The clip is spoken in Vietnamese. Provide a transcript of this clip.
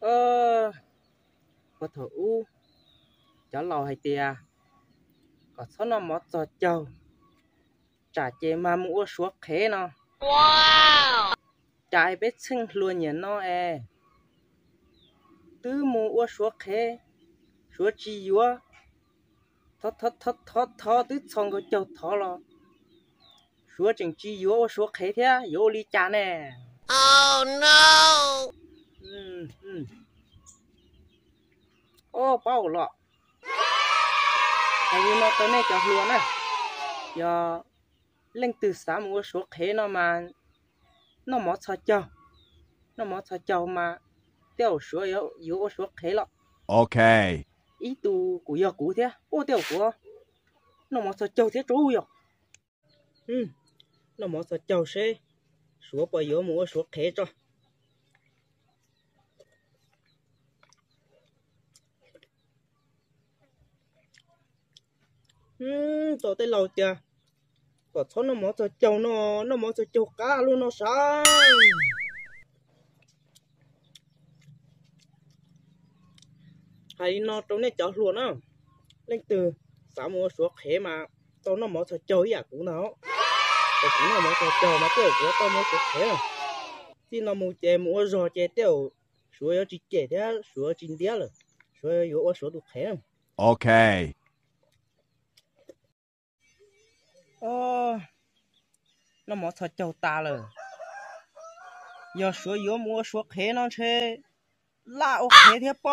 ơ ờ. có thở u chó lò hay tìa có số nó mót cho châu trả chế mà mua xuống khế nó wow trả ai biết xưng luôn nhỉ nó e tứ mua xuống khế xuống chi vua thót thót thót thót thót tứ xong có châu thó lo xuống chừng chi vua xuống khế thế vô ly cha nè oh no นโอ้เป้าหรอไอ้ยีนอตัวนี้จะหัวนะอย่าเล่งตื่นสามวัวสุกเขนอมาน้อหมอชอเจ้าน้อหมอชอเจ้ามาเตี้ยวสวยอยู่วัวสุกเขหรอโอเคอีตูกูอยากกูเถอะโอ้เตี้ยวกูน้อหมอชอเจ้าเถอะจู้อยากอืมน้อหมอชอเจ้าเซ่สัวปอยอยู่มัวสุกเขจ้ะ tổ tay lầu chưa có số nó mỗi cho châu nó nó mỗi cho châu cá luôn nó sai hay nó trong này chó luôn á lên từ sáu mua số khế mà tao nó mỗi cho châu à cũng nó tao cũng là mỗi cho châu mà cái của tao mỗi cho khế à thì nó mua chè mua giò chè tiêu số chỉ chè thế số chín đĩa rồi số yếu số đủ khế ok 那茅草掉大了，要说要么说开辆车，那我开去吧。